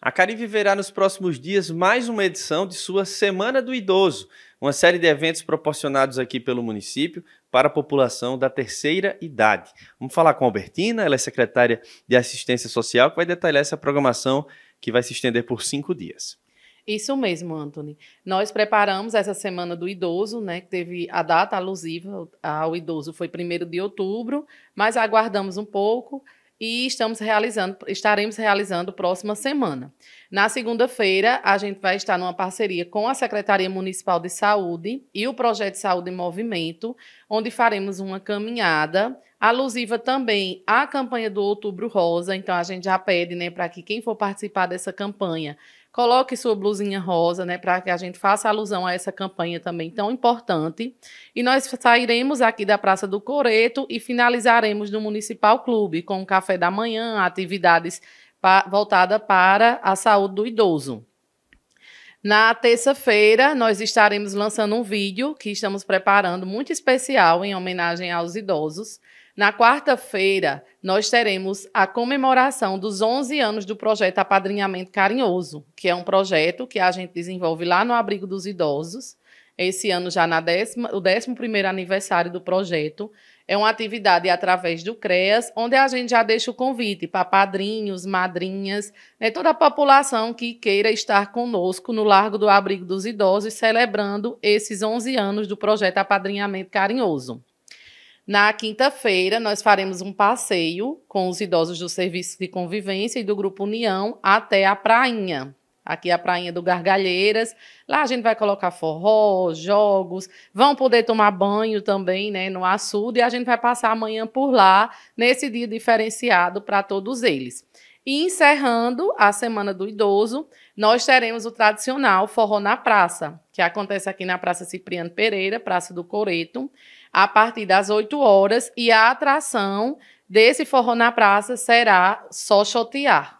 A Caribe viverá nos próximos dias mais uma edição de sua Semana do Idoso, uma série de eventos proporcionados aqui pelo município para a população da terceira idade. Vamos falar com a Albertina, ela é secretária de Assistência Social, que vai detalhar essa programação que vai se estender por cinco dias. Isso mesmo, Anthony. Nós preparamos essa semana do idoso, né? Que teve a data alusiva ao idoso foi 1 de outubro, mas aguardamos um pouco e estamos realizando, estaremos realizando próxima semana. Na segunda-feira, a gente vai estar numa parceria com a Secretaria Municipal de Saúde e o Projeto Saúde em Movimento, onde faremos uma caminhada alusiva também à campanha do Outubro Rosa. Então, a gente já pede né, para que quem for participar dessa campanha coloque sua blusinha rosa, né, para que a gente faça alusão a essa campanha também tão importante. E nós sairemos aqui da Praça do Coreto e finalizaremos no Municipal Clube com café da manhã, atividades pa, voltada para a saúde do idoso. Na terça-feira, nós estaremos lançando um vídeo que estamos preparando muito especial em homenagem aos idosos. Na quarta-feira, nós teremos a comemoração dos 11 anos do projeto Apadrinhamento Carinhoso, que é um projeto que a gente desenvolve lá no Abrigo dos Idosos esse ano já na décima, o 11 aniversário do projeto. É uma atividade através do CREAS, onde a gente já deixa o convite para padrinhos, madrinhas, né, toda a população que queira estar conosco no Largo do Abrigo dos Idosos, celebrando esses 11 anos do projeto Apadrinhamento Carinhoso. Na quinta-feira, nós faremos um passeio com os idosos do Serviço de Convivência e do Grupo União até a Prainha, aqui é a prainha do Gargalheiras. Lá a gente vai colocar forró, jogos, vão poder tomar banho também, né, no açude, e a gente vai passar amanhã por lá, nesse dia diferenciado para todos eles. E encerrando a Semana do Idoso, nós teremos o tradicional Forró na Praça, que acontece aqui na Praça Cipriano Pereira, Praça do Coreto, a partir das 8 horas. E a atração desse Forró na Praça será Só Chotear.